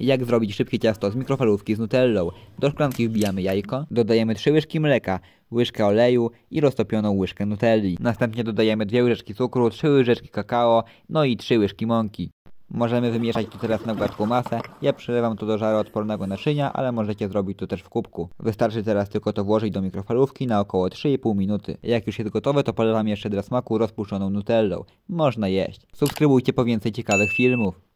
Jak zrobić szybkie ciasto z mikrofalówki z nutellą. Do szklanki wbijamy jajko, dodajemy 3 łyżki mleka, łyżkę oleju i roztopioną łyżkę nutelli. Następnie dodajemy 2 łyżeczki cukru, 3 łyżeczki kakao, no i 3 łyżki mąki. Możemy wymieszać to teraz na gładką masę. Ja przelewam to do żaru odpornego naszynia, ale możecie zrobić to też w kubku. Wystarczy teraz tylko to włożyć do mikrofalówki na około 3,5 minuty. Jak już jest gotowe, to polewam jeszcze dla smaku rozpuszczoną nutellą. Można jeść. Subskrybujcie po więcej ciekawych filmów.